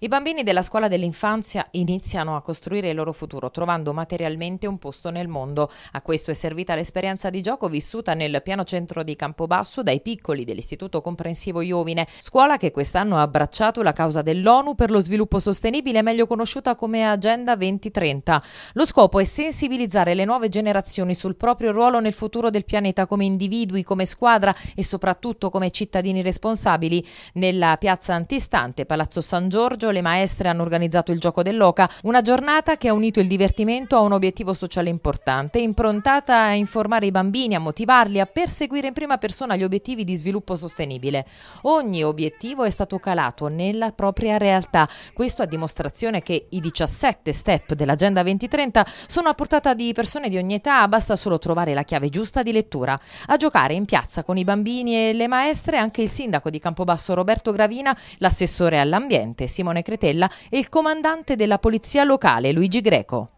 I bambini della scuola dell'infanzia iniziano a costruire il loro futuro trovando materialmente un posto nel mondo. A questo è servita l'esperienza di gioco vissuta nel piano centro di Campobasso dai piccoli dell'Istituto Comprensivo Iovine, scuola che quest'anno ha abbracciato la causa dell'ONU per lo sviluppo sostenibile, meglio conosciuta come Agenda 2030. Lo scopo è sensibilizzare le nuove generazioni sul proprio ruolo nel futuro del pianeta come individui, come squadra e soprattutto come cittadini responsabili. Nella piazza antistante Palazzo San Giorgio pomeriggio le maestre hanno organizzato il gioco dell'Oca, una giornata che ha unito il divertimento a un obiettivo sociale importante, improntata a informare i bambini, a motivarli a perseguire in prima persona gli obiettivi di sviluppo sostenibile. Ogni obiettivo è stato calato nella propria realtà, questo a dimostrazione che i 17 step dell'Agenda 2030 sono a portata di persone di ogni età, basta solo trovare la chiave giusta di lettura. A giocare in piazza con i bambini e le maestre anche il sindaco di Campobasso Roberto Gravina, l'assessore all'ambiente Simone Cretella e il comandante della Polizia Locale Luigi Greco.